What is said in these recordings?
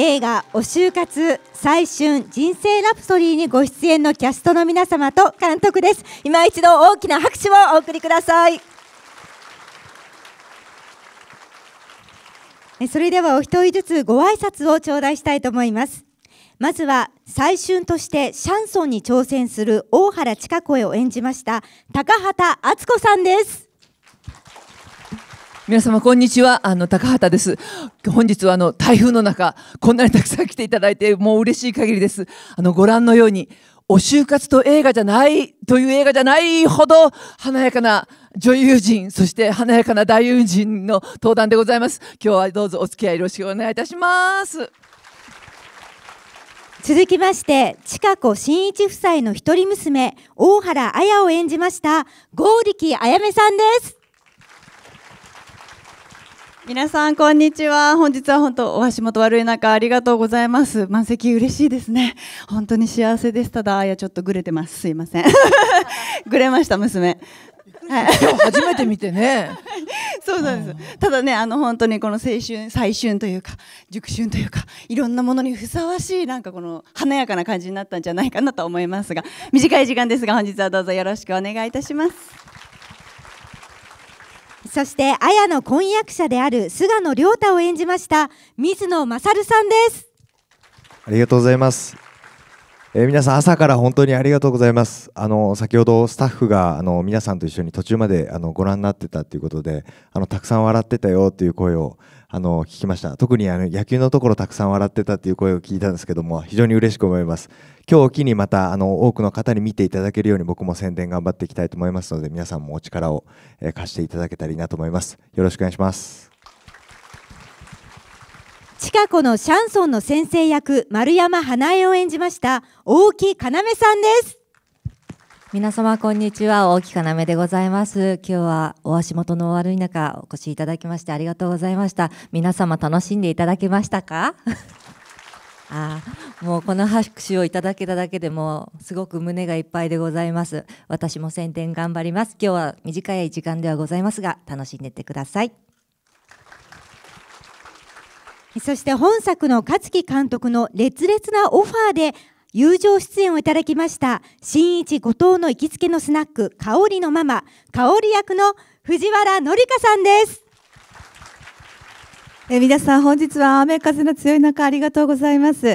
映画「お就活最春人生ラプソディ」にご出演のキャストの皆様と監督です今一度大きな拍手をお送りくださいそれではお一人ずつご挨拶を頂戴したいと思いますまずは最春としてシャンソンに挑戦する大原千佳子を演じました高畑敦子さんです皆様こんにちはあの高畑です本日はあの台風の中こんなにたくさん来ていただいてもう嬉しい限りですあのご覧のようにお就活と映画じゃないという映画じゃないほど華やかな女優陣そして華やかな大友人の登壇でございます今日はどうぞお付き合いよろしくお願いいたします続きまして、近子新一夫妻の一人娘、大原綾を演じました、剛力彩芽さんです。皆さんこんにちは本日は本当お足元悪い中ありがとうございます満席嬉しいですね本当に幸せですただいやちょっとぐれてますすいませんぐれ ました娘はい、初めて見てね そうなんです、ただねあの本当にこの青春再春というか熟春というかいろんなものにふさわしいなんかこの華やかな感じになったんじゃないかなと思いますが短い時間ですが本日はどうぞよろしくお願いいたしますそして綾の婚約者である菅野亮太を演じました水野勝さんですありがとうございます、えー、皆さん朝から本当にありがとうございますあの先ほどスタッフがあの皆さんと一緒に途中まであのご覧になってたということであのたくさん笑ってたよという声をあの聞きました特にあの野球のところたくさん笑ってたっていう声を聞いたんですけども非常に嬉しく思います今日を機にまたあの多くの方に見ていただけるように僕も宣伝頑張っていきたいと思いますので皆さんもお力を、え貸していただけたらいいなと思いますよろしくお願いします近子のシャンソンの先生役丸山花江を演じました大木要さんです皆様こんにちは大木かなめでございます今日はお足元の悪い中お越しいただきましてありがとうございました皆様楽しんでいただけましたか あもうこの拍手をいただけただけでもすごく胸がいっぱいでございます私も宣伝頑張ります今日は短い時間ではございますが楽しんでってくださいそして本作の勝木監督の熱烈なオファーで友情出演をいただきました新一後藤の行きつけのスナック香りのママ香り役の藤原紀香さんですえ皆さん本日は雨風の強い中ありがとうございます、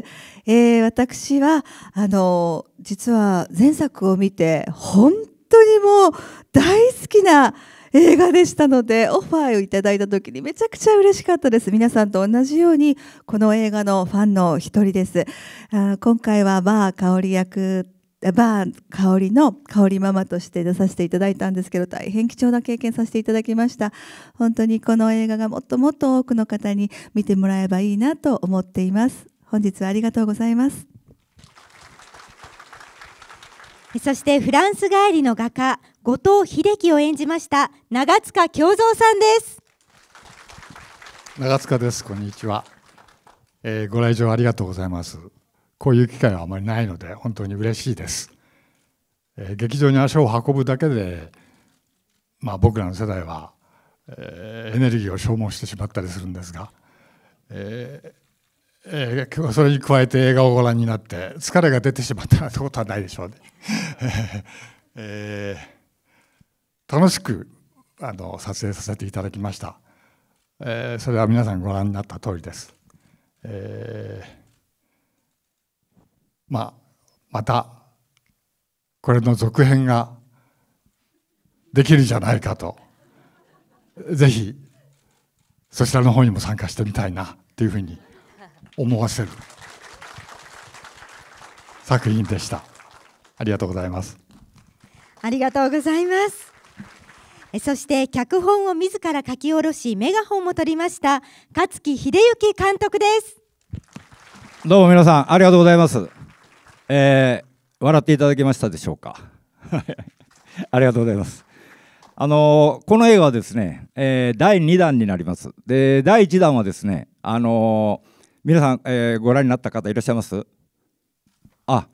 えー、私はあの実は前作を見て本当にもう大好きな映画でしたのでオファーをいただいた時にめちゃくちゃ嬉しかったです皆さんと同じようにこの映画のファンの一人ですあ今回はバー香り役バー香りの香りママとして出させていただいたんですけど大変貴重な経験させていただきました本当にこの映画がもっともっと多くの方に見てもらえばいいなと思っています本日はありがとうございますそしてフランス帰りの画家後藤秀樹を演じました長塚京三さんです長塚ですこんにちは、えー、ご来場ありがとうございますこういう機会はあまりないので本当に嬉しいです、えー、劇場に足を運ぶだけでまあ僕らの世代は、えー、エネルギーを消耗してしまったりするんですが、えーえー、それに加えて映画をご覧になって疲れが出てしまったなんてことはないでしょうね えー、楽しくあの撮影させていただきました、えー、それは皆さんご覧になった通りです、えー、まあまたこれの続編ができるじゃないかとぜひそちらの方にも参加してみたいなというふうに思わせる作品でした。ありがとうございます。ありがとうございます。そして脚本を自ら書き下ろしメガホンも取りました勝木秀幸監督ですどうも皆さんありがとうございます、えー、笑っていただけましたでしょうか ありがとうございますあのー、この映画はですね、えー、第2弾になりますで第1弾はですねあの皆さん、えご覧になった方いらっしゃいますあ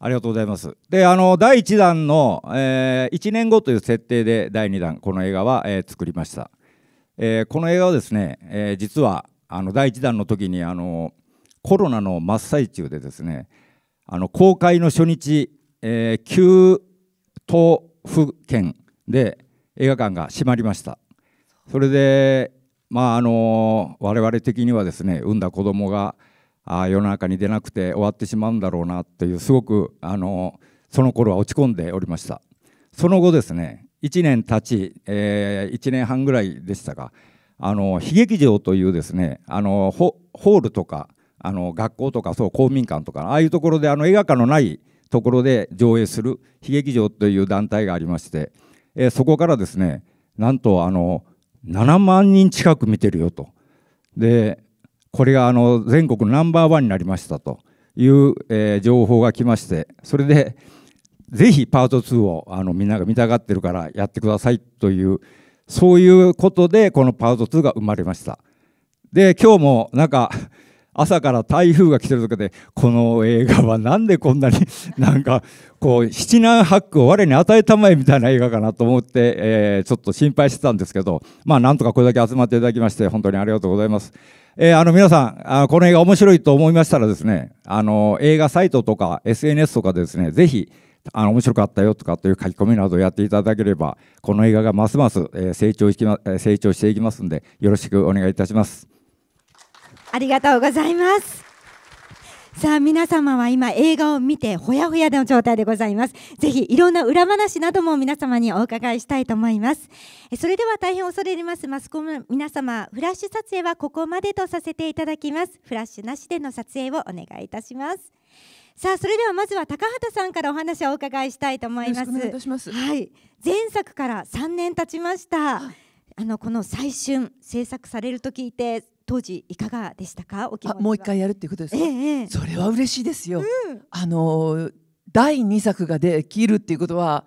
ありがとうございます。で、あの第1弾の、えー、1年後という設定で第2弾この映画は、えー、作りました。えー、この映画はですね、え実はあの第1弾の時にあのコロナの真っ最中でですね、あの公開の初日、え9都府県で映画館が閉まりました。それでまああの我々的にはですね、産んだ子供があ世の中に出なくて終わってしまうんだろうなというすごくあのその頃は落ち込んでおりましたその後ですね1年経ち、えー、1年半ぐらいでしたがあの悲劇場というですねあのホールとかあの学校とかそう公民館とかああいうところであの映画館のないところで上映する悲劇場という団体がありまして、えー、そこからですねなんとあの7万人近く見てるよとでこれがあの全国ナンバーワンになりましたという、えー、情報が来ましてそれでぜひパート2をあのみんなが見たがってるからやってくださいというそういうことでこのパート2が生まれましたで今日もなんか朝から台風が来てるとかでこの映画はなんでこんなに なんかこう七難八苦を我に与えたまえみたいな映画かなと思って、えー、ちょっと心配してたんですけどまあなんとかこれだけ集まっていただきまして本当にありがとうございます。えー、あの皆さんあ、この映画面白いと思いましたらですね、あの映画サイトとか SNS とかですね、ぜひ、あの面白かったよとかという書き込みなどをやっていただければ、この映画がますます、えー、成長しま成長していきますんで、よろしくお願いいたします。ありがとうございます。さあ皆様は今映画を見てほやほやの状態でございますぜひいろんな裏話なども皆様にお伺いしたいと思いますそれでは大変恐れ入りますマスコミ皆様フラッシュ撮影はここまでとさせていただきますフラッシュなしでの撮影をお願いいたしますさあそれではまずは高畑さんからお話をお伺いしたいと思いますはい、前作から3年経ちました、あのこの最春制作されると聞いて当時いかがでしたかお気持もう一回やるっていうことですか、ええ、それは嬉しいですよ、うん、あの第2作ができるっていうことは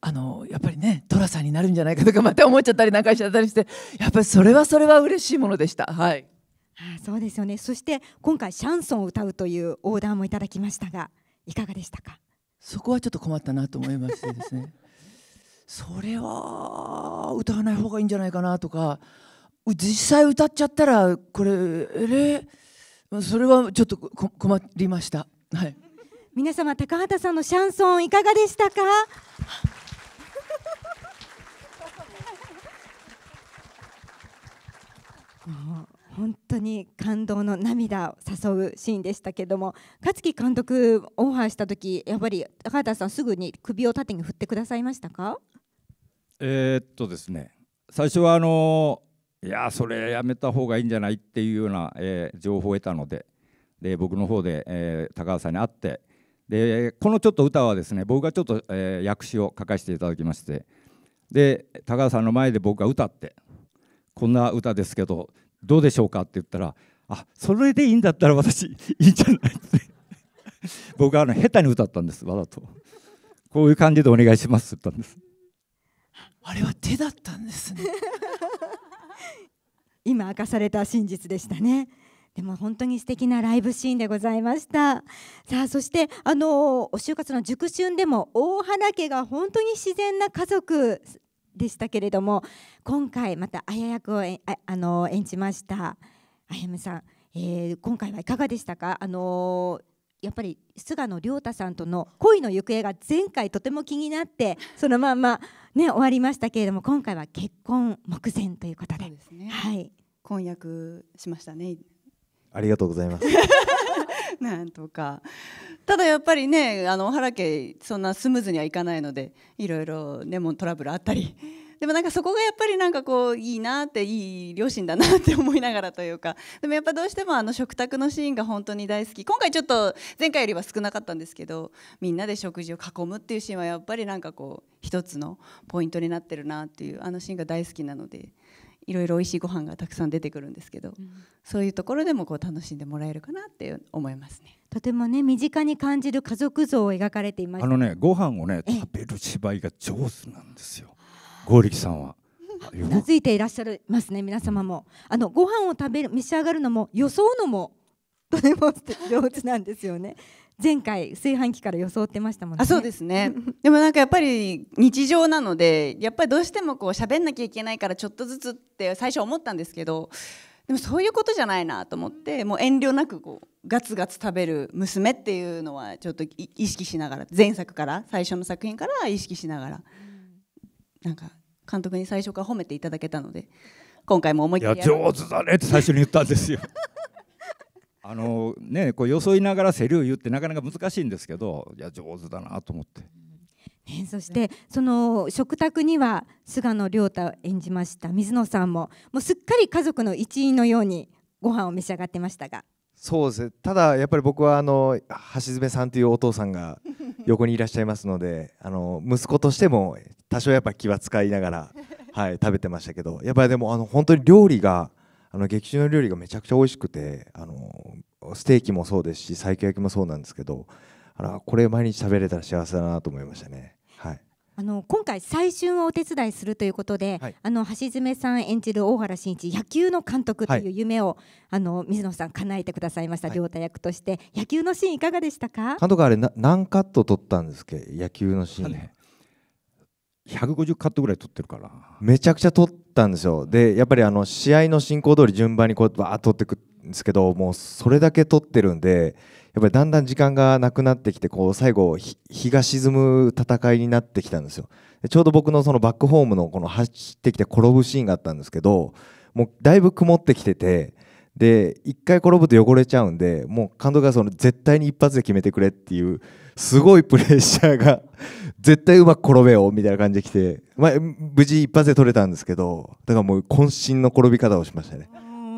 あのやっぱりね寅さんになるんじゃないかとかまた思っちゃったりなんかしちゃったりしてやっぱりそれはそれは嬉しいものでしたはいあそうですよねそして今回シャンソンを歌うというオーダーもいただきましたがいかがでしたかそこはちょっと困ったなと思いましてですね それは歌わない方がいいんじゃないかなとか実際歌っちゃったらこれえれそれはちょっと困りました、はい、皆様高畑さんのシャンソンいかがでしたか本当に感動の涙を誘うシーンでしたけども勝木監督オファーした時やっぱり高畑さんすぐに首を縦に振ってくださいましたかえー、っとですね最初はあのーいやそれやめた方がいいんじゃないっていうような、えー、情報を得たのでで僕の方で、えー、高橋さんに会ってでこのちょっと歌はですね僕がちょっと、えー、訳詞を書かせていただきましてで高橋さんの前で僕が歌ってこんな歌ですけどどうでしょうかって言ったらあそれでいいんだったら私 いいんじゃないって 僕はあの下手に歌ったんですわざとこういう感じでお願いしますって言ったんですあれは手だったんですね今明かされた真実でしたね。でも本当に素敵なライブシーンでございましたさあそしてあのお就活の熟春でも大原家が本当に自然な家族でしたけれども今回また綾役をえああの演じましたあやめさん、えー、今回はいかがでしたかあのやっぱり菅野亮太さんとの恋の行方が前回とても気になって そのまんま、ね、終わりましたけれども今回は結婚目前ということで、ね、はい、婚約しましたねありがとうございます なんとかただやっぱりねあの原家そんなスムーズにはいかないのでいろいろでもトラブルあったりでもなんかそこがやっぱりなんかこういいなっていい両親だなって思いながらというかでもやっぱどうしてもあの食卓のシーンが本当に大好き今回ちょっと前回よりは少なかったんですけどみんなで食事を囲むっていうシーンはやっぱりなんかこう一つのポイントになってるなっていうあのシーンが大好きなので。いろいろ美味しいご飯がたくさん出てくるんですけど、うん、そういうところでもこう楽しんでもらえるかなって思いますね。とてもね身近に感じる家族像を描かれています、あのねご飯をね食べる芝居が上手なんですよ。剛力さんは。うなずいていらっしゃいますね皆様もあのご飯を食べる召し上がるのも装うのも とても上手なんですよね前回炊飯器から装ってましたもんねあそうですね でもなんかやっぱり日常なのでやっぱりどうしてもこう喋んなきゃいけないからちょっとずつって最初思ったんですけどでもそういうことじゃないなと思ってもう遠慮なくこうガツガツ食べる娘っていうのはちょっと意識しながら前作から最初の作品から意識しながらなんか監督に最初から褒めていただけたので今回も思いっきりいや上手だねって最初に言ったんですよ あのねこう装いながらセリを言ってなかなか難しいんですけどいや上手だなと思って。ね、そしてその食卓には菅野亮太を演じました水野さんももうすっかり家族の一員のようにご飯を召し上がってましたがそうですねただやっぱり僕はあの橋爪さんというお父さんが 横にいらっしゃいますのであの息子としても多少やっぱ気は使いながら、はい、食べてましたけどやっぱりでもあの本当に料理があの劇中の料理がめちゃくちゃ美味しくてあのステーキもそうですし西京焼きもそうなんですけどあらこれ毎日食べれたら幸せだなと思いましたね。はいあの今回最春をお手伝いするということで、はい、あの橋爪さん演じる大原慎一野球の監督という夢を、はい、あの水野さん叶えてくださいました、はい、太役として野球のシーンいかがでしたか監督あれ何カット取ったんですけ野球のシーン、150カットぐらい取ってるからめちゃくちゃ取ったんですよでやっぱりあの試合の進行通り順番にこうバーっと取ってくんですけどもうそれだけ取ってるんでやっぱりだんだん時間がなくなってきてこう最後日が沈む戦いになってきたんですよちょうど僕のそのバックホームのこの走ってきて転ぶシーンがあったんですけどもうだいぶ曇ってきててで一回転ぶと汚れちゃうんでもう監督がその絶対に一発で決めてくれっていうすごいプレッシャーが 絶対うまく転べよみたいな感じで来て、まあ、無事一発で取れたんですけどだからもう渾身の転び方をしましたね。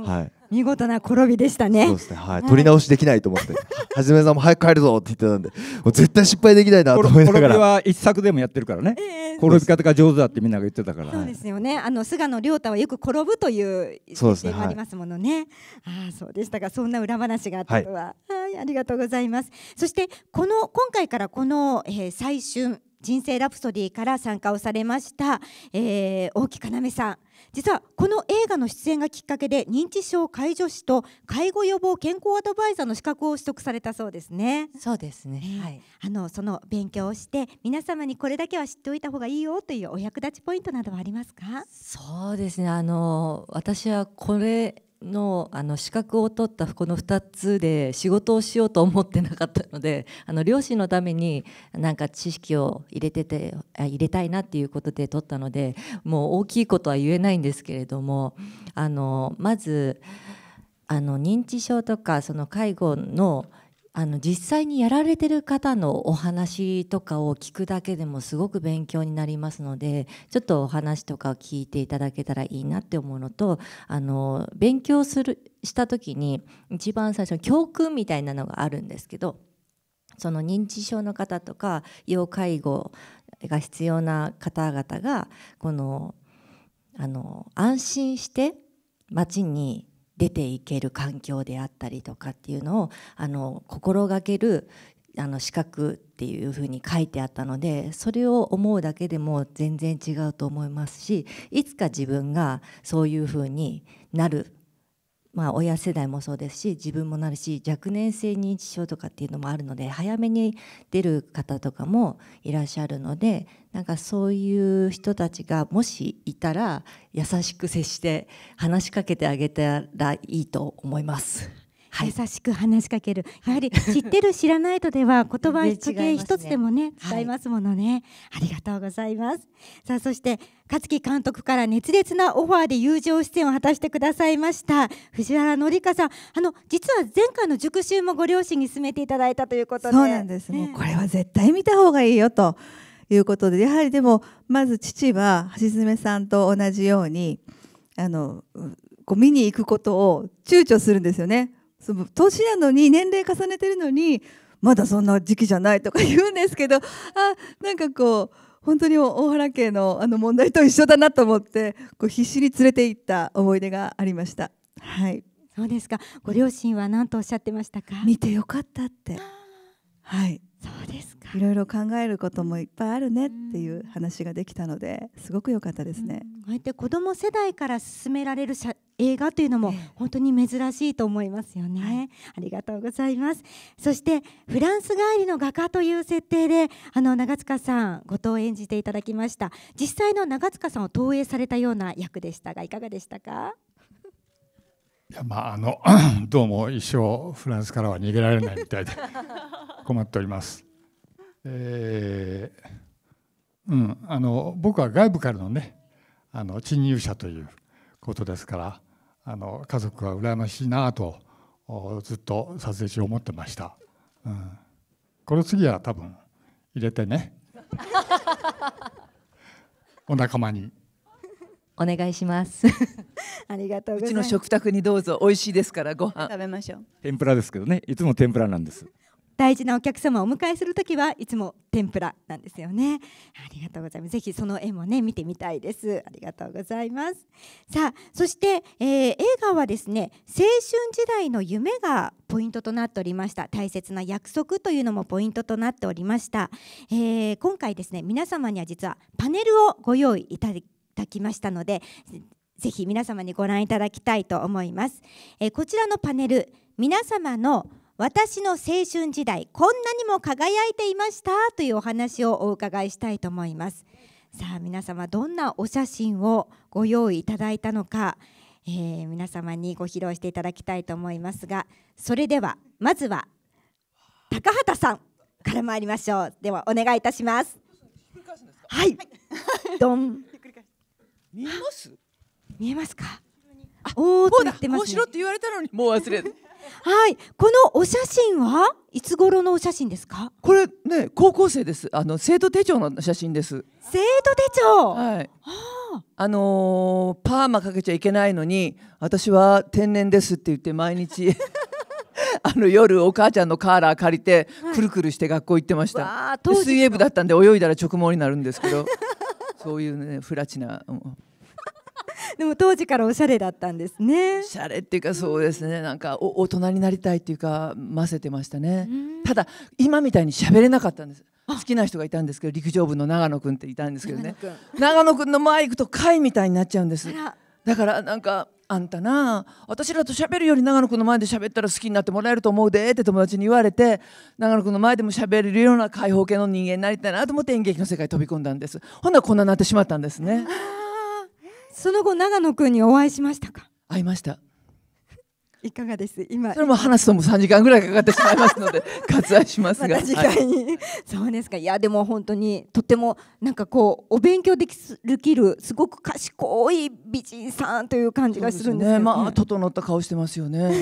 はい見事な転びでしたね。そうですね、はい、取り直しできないと思って、はじめさんも早く帰るぞって言ってたんで、もう絶対失敗できないなと思いながら。転びは一作でもやってるからね。えー、転び方が上手だってみんなが言ってたから。そうですよね。あの菅野亮太はよく転ぶというそうでありますものね。ねはい、ああ、そうでしたが、そんな裏話があったとは。はい、はい、ありがとうございます。そしてこの今回からこの、えー、最終。人生ラプソディーから参加をされました、えー、大木かなめさん実はこの映画の出演がきっかけで認知症介助士と介護予防健康アドバイザーの資格を取得されたそうですねそうですね、はい、あのその勉強をして皆様にこれだけは知っておいた方がいいよというお役立ちポイントなどはありますかそうですねあの私はこれのあの資格を取ったこの2つで仕事をしようと思ってなかったので あの両親のためになんか知識を入れてて入れたいなっていうことで取ったのでもう大きいことは言えないんですけれどもあのまずあの認知症とかその介護のあの実際にやられてる方のお話とかを聞くだけでもすごく勉強になりますのでちょっとお話とかを聞いていただけたらいいなって思うのとあの勉強するした時に一番最初の教訓みたいなのがあるんですけどその認知症の方とか要介護が必要な方々がこのあの安心して街に出ていける環境であったりとかっていうのをあの心がけるあの資格っていうふうに書いてあったのでそれを思うだけでも全然違うと思いますしいつか自分がそういうふうになるまあ、親世代もそうですし自分もなるし若年性認知症とかっていうのもあるので早めに出る方とかもいらっしゃるのでなんかそういう人たちがもしいたら優しく接して話しかけてあげたらいいと思います。優しく話しかける、やはり知ってる知らないとでは言葉かけ一つでもね伝えますものね、ありがとうございますさあそして勝木監督から熱烈なオファーで友情出演を果たしてくださいました藤原紀香さんあの実は前回の熟習もご両親に勧めていただいたということでそうなんです、ね、もうこれは絶対見た方がいいよということでやはりでもまず父は橋爪さんと同じようにあのこう見に行くことを躊躇するんですよねその年なのに年齢重ねてるのにまだそんな時期じゃないとか言うんですけどあなんかこう本当に大原家のあの問題と一緒だなと思ってこう必死に連れて行った思い出がありました。はいそうですか。ご両親は何とおっしゃってましたか。見てよかったって。はい。そうですか。いろいろ考えることもいっぱいあるねっていう話ができたので、すごく良かったですね。こうやって子供世代から勧められる映画というのも本当に珍しいと思いますよね、はい、ありがとうございますそしてフランス帰りの画家という設定であの長塚さん後藤演じていただきました実際の長塚さんを投影されたような役でしたがいかがでしたかいやまああの どうも一生フランスからは逃げられないみたいで 困っております。えー、うん、あの僕は外部からのねあの侵入者ということですからあの家族は羨ましいなとずっと撮影中思ってました、うん、この次は多分入れてね お仲間にお願いします ありがとううちの食卓にどうぞ美味しいですからご飯食べましょう天ぷらですけどねいつも天ぷらなんです大事なお客様をお迎えするときはいつも天ぷらなんですよねありがとうございますぜひその絵もね見てみたいですありがとうございますさあそして、えー、映画はですね青春時代の夢がポイントとなっておりました大切な約束というのもポイントとなっておりました、えー、今回ですね皆様には実はパネルをご用意いただきましたのでぜひ皆様にご覧いただきたいと思います、えー、こちらのパネル皆様の私の青春時代こんなにも輝いていましたというお話をお伺いしたいと思いますさあ皆様どんなお写真をご用意いただいたのか、えー、皆様にご披露していただきたいと思いますがそれではまずは高畑さんから参りましょうではお願いいたしますはい、どん見えます見えますかあ、おおっね、こうしろって言われたのにもう忘れはい、このお写真はいつ頃のお写真ですか。これね、高校生です。あの生徒手帳の写真です。生徒手帳。はい。あ、あのー、パーマかけちゃいけないのに、私は天然ですって言って毎日 あの夜お母ちゃんのカーラー借りて、くるくるして学校行ってました。水泳部だったんで泳いだら直毛になるんですけど、そういうねフラチな。うん でも当時からおしゃれだったんですね。おしゃれっていうかそうですね、なんか大人になりたいっていうか混ぜてましたね。ただ今みたいに喋れなかったんです。好きな人がいたんですけど陸上部の長野くんっていたんですけどね長野くんの前行くと貝みたいになっちゃうんですだからなんかあんたな私らと喋るより長野くんの前で喋ったら好きになってもらえると思うでって友達に言われて長野くんの前でも喋れるような開放系の人間になりたいなと思って演劇の世界飛び込んだんですほんならこんななってしまったんですね。その後長野君にお会いしましたか会いましたいかがです今それも話すとも3時間ぐらいかかってしまいますので 割愛しますが、ま、時間に、はい、そうですかいやでも本当にとてもなんかこうお勉強できるすごく賢い美人さんという感じがするんですね、ね、まあ整った顔してますよね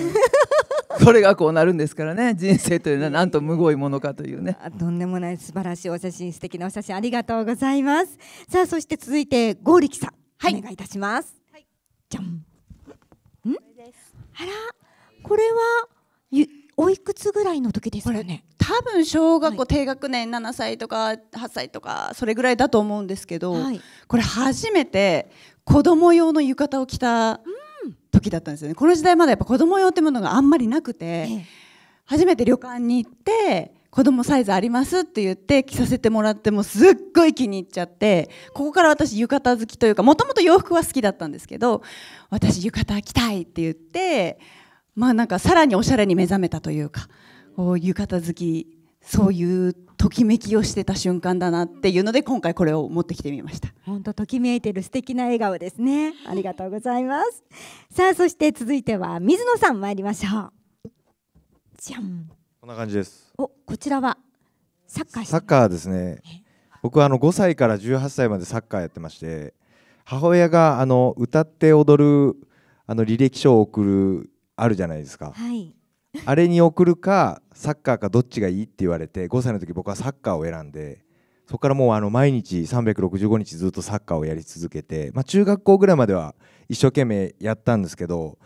これがこうなるんですからね人生というのはなんとむごいものかというね とんでもない素晴らしいお写真素敵なお写真ありがとうございますさあそして続いて剛力さんはい、お願いいたします。はい、じゃん。ん？あら、これはおいくつぐらいの時ですかね。多分小学校、はい、低学年7歳とか8歳とかそれぐらいだと思うんですけど、はい、これ初めて子供用の浴衣を着た時だったんですよね。この時代まだやっぱ子供用ってものがあんまりなくて、ええ、初めて旅館に行って。子供サイズありますって言って着させてもらってもすっごい気に入っちゃってここから私浴衣好きというかもともと洋服は好きだったんですけど私浴衣着たいって言ってまあなんかさらにおしゃれに目覚めたというか浴衣好きそういうときめきをしてた瞬間だなっていうので今回これを持ってきてみました本当ときめいてる素敵な笑顔ですねありがとうございますさあそして続いては水野さん参りましょうじゃんこんな感じです。お、こちらはサッカー、サッカーですね。僕はあの5歳から18歳までサッカーやってまして、母親があの歌って踊るあの履歴書を送るあるじゃないですか。はい。あれに送るかサッカーかどっちがいいって言われて5歳の時僕はサッカーを選んでそこからもうあの毎日365日ずっとサッカーをやり続けて、まあ、中学校ぐらいまでは一生懸命やったんですけど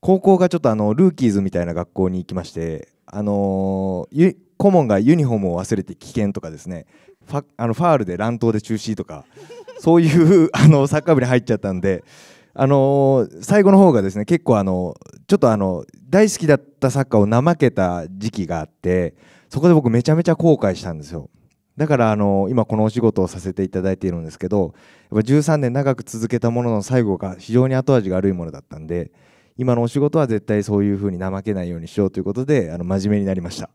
高校がちょっとあのルーキーズみたいな学校に行きましてあのー、顧問がユニフォームを忘れて危険とかですねファあのファールで乱闘で中止とかそういう あのサッカー部に入っちゃったんで。あのー、最後の方がですね結構あのちょっとあの大好きだったサッカーを怠けた時期があってそこで僕めちゃめちゃ後悔したんですよだからあの今このお仕事をさせていただいているんですけどやっぱ13年長く続けたものの最後が非常に後味が悪いものだったんで今のお仕事は絶対そういうふうに怠けないようにしようということであの真面目になりました。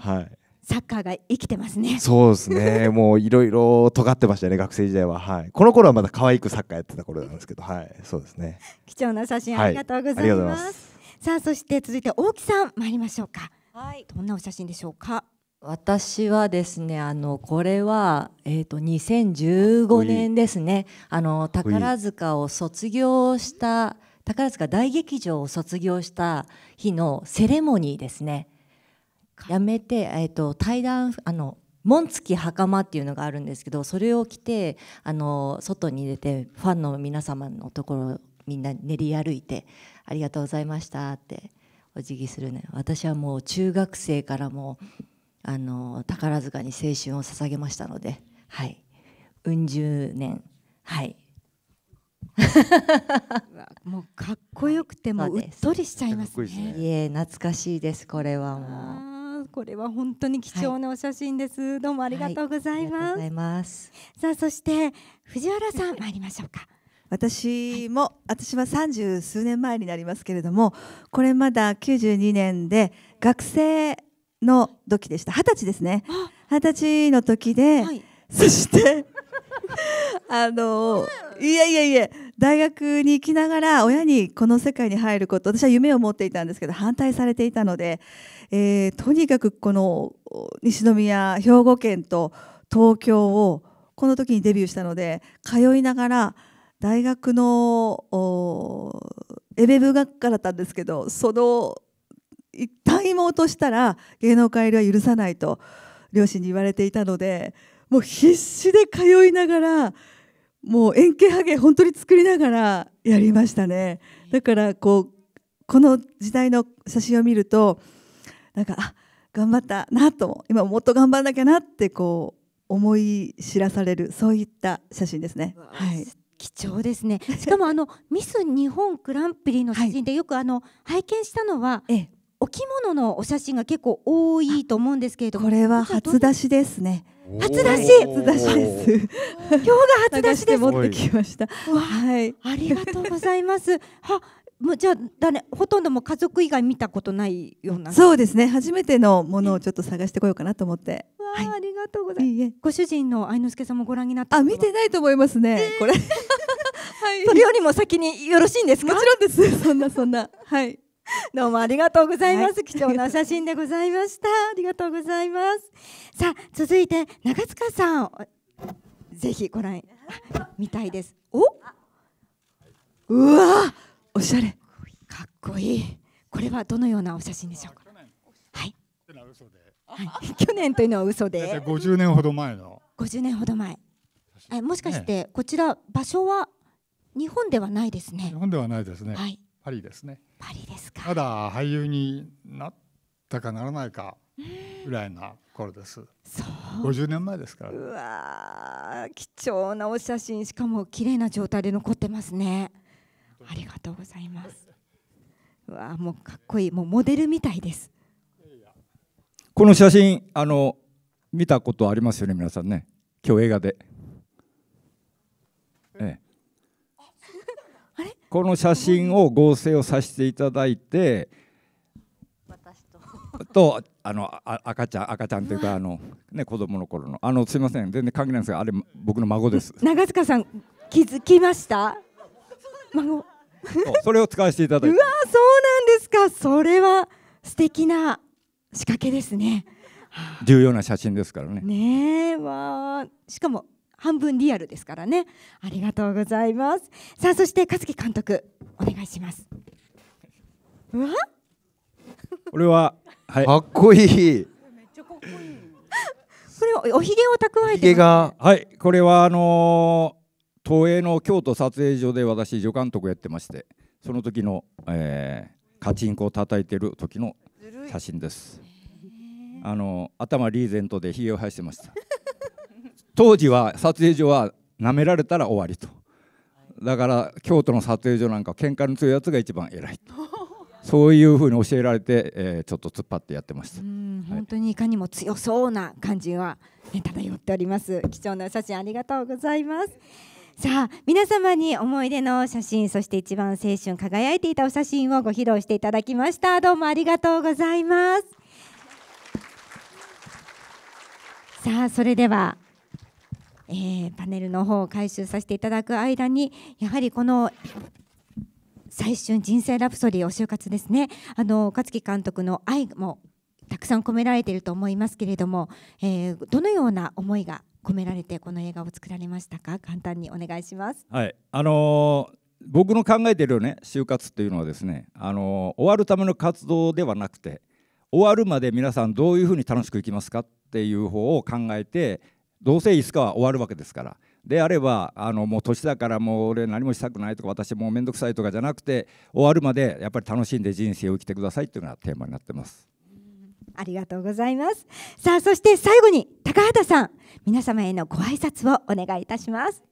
はい、サッカーが生きてますね。そうですね。もういろいろ尖ってましたね。学生時代は、はい。この頃はまだ可愛くサッカーやってた頃なんですけど、はい。そうですね。貴重な写真ありがとうございます。はい、ますさあ、そして続いて大木さん参りましょうか。はい。どんなお写真でしょうか。私はですね、あのこれはえっ、ー、と2015年ですね。あの宝塚を卒業した。宝塚大劇場を卒業した日のセレモニーですねやめて、えーと、と対談あの紋付き袴っていうのがあるんですけどそれを着てあの外に出てファンの皆様のところみんな練り歩いて「ありがとうございました」ってお辞儀するね私はもう中学生からもあの宝塚に青春を捧げましたのではいうん十年はい もうかっこよくてもううっとりしちゃいますね。いえ懐かしいですこれはもう。これは本当に貴重なお写真です、はい、どうもありがとうございますはい、あすさあそして藤原さん参りましょうか私も、はい、私は三十数年前になりますけれどもこれまだ92年で学生の時でした二十歳ですね二十歳の時で、そして あのいやいやいや大学に行きながら親にこの世界に入ること私は夢を持っていたんですけど反対されていたので、えー、とにかくこの西宮兵庫県と東京をこの時にデビューしたので通いながら大学のエベブ学科だったんですけどその一旦妹としたら芸能界入りは許さないと両親に言われていたのでもう必死で通いながらもう円形ハゲ本当に作りながらやりましたねだからこうこの時代の写真を見るとなんかあ頑張ったなと今もっと頑張らなきゃなってこう思い知らされるそういった写真ですね。はい、貴重ですね。しかもあのミス日本グランプリの写真でよくあの拝見したのは、ええ、お着物のお写真が結構多いと思うんですけれども、これは初出しですね。初出し、初出しです。今日が初出しです。持ってきました。はい、ありがとうございます。は、もうじゃあね、ほとんども家族以外見たことないような。そうですね。初めてのものをちょっと探してこようかなと思って。はい、ありがとうございます。ご主人の愛之助さんもご覧になった。あ、見てないと思いますね。これ。はい。それよりも先によろしいんですか。もちろんです。そんなそんな。はい。どうもありがとうございます、はい、貴重な写真でございましたありがとうございますさあ続いて長塚さんぜひご覧みたいですおうわおしゃれかっこいいこれはどのようなお写真でしょうかはいはい、去年というのは嘘で50年ほど前の50年ほど前えもしかしてこちら場所は日本ではないですね日本ではないですねはいパリですねパリですかまだ俳優になったかならないかぐらいな頃です、うん、50年前ですからうわ貴重なお写真しかも綺麗な状態で残ってますねありがとうございますうわもうかっこいいもうモデルみたいですこの写真あの見たことありますよね皆さんね今日映画でこの写真を合成をさせていただいて私ととあのあ赤ちゃん赤ちゃんというかあの、ね、子供の頃のあのすみません全然関係ないんですがあれ僕の孫です長塚さん気づきました孫それを使わせていただいてうわそうなんですかそれは素敵な仕掛けですね重要な写真ですからねねえわしかも半分リアルですからねありがとうございますさあそして勝木監督お願いしますうわこれは、はい、かっこいいめっちゃかっこいいこれおひげを蓄えて、ね、がはいこれはあのー、東映の京都撮影所で私助監督やってましてその時の、えー、カチンコを叩いてる時の写真ですあの頭リーゼントでひげを生やしてました当時は撮影所はなめられたら終わりとだから京都の撮影所なんか喧嘩の強いやつが一番偉い そういうふうに教えられて、えー、ちょっと突っ張ってやってました、はい、本当にいかにも強そうな感じは、漂っております貴重な写真ありがとうございますさあ皆様に思い出の写真そして一番青春輝いていたお写真をご披露していただきましたどうもありがとうございますさあそれではえー、パネルの方を回収させていただく間にやはりこの最春人生ラプソディーお就活ですねあの勝木監督の愛もたくさん込められていると思いますけれども、えー、どのような思いが込められてこの映画を作られましたか簡単にお願いします。はいあのー、僕の考えているね就活というのはですね、あの終わるための活動ではなくて終わるまで皆さんどういうふうに楽しくいきますかっていう方を考えてどうせいつかは終わるわけですから。であればあのもう年だからもう俺何もしたくないとか私もう面倒くさいとかじゃなくて終わるまでやっぱり楽しんで人生を生きてくださいというのがテーマになってます。ありがとうございます。さあそして最後に高畑さん皆様へのご挨拶をお願いいたします。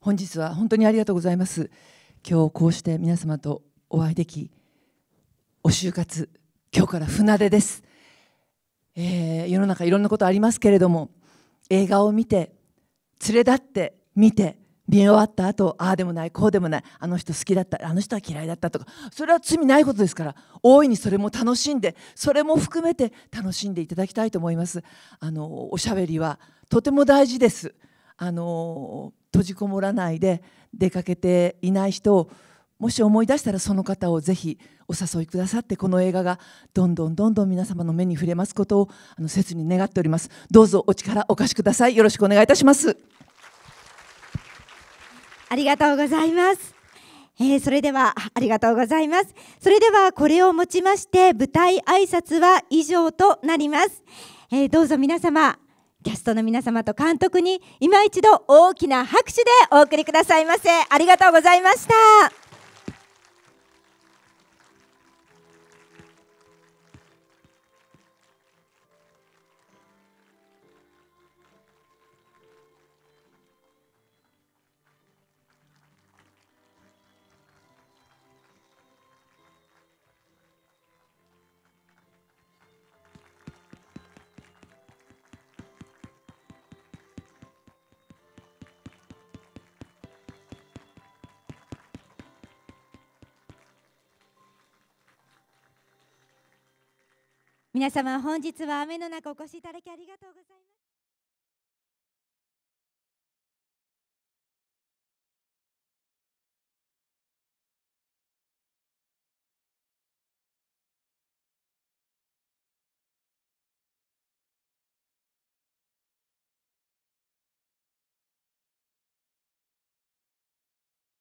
本日は本当にありがとうございます。今日こうして皆様とお会いでき、お就活、今日から船出です。えー、世の中いろんなことありますけれども映画を見て連れ立って見て見終わった後ああでもないこうでもないあの人好きだったあの人は嫌いだったとかそれは罪ないことですから大いにそれも楽しんでそれも含めて楽しんでいただきたいと思いますあのおしゃべりはとても大事ですあの閉じこもらないで出かけていない人をもし思い出したらその方をぜひお誘いくださってこの映画がどんどんどんどん皆様の目に触れますことをあの切に願っておりますどうぞお力お貸しくださいよろしくお願いいたしますありがとうございますえー、それではありがとうございますそれではこれをもちまして舞台挨拶は以上となります、えー、どうぞ皆様キャストの皆様と監督に今一度大きな拍手でお送りくださいませありがとうございました皆様本日は雨の中お越しいただきありがとうございます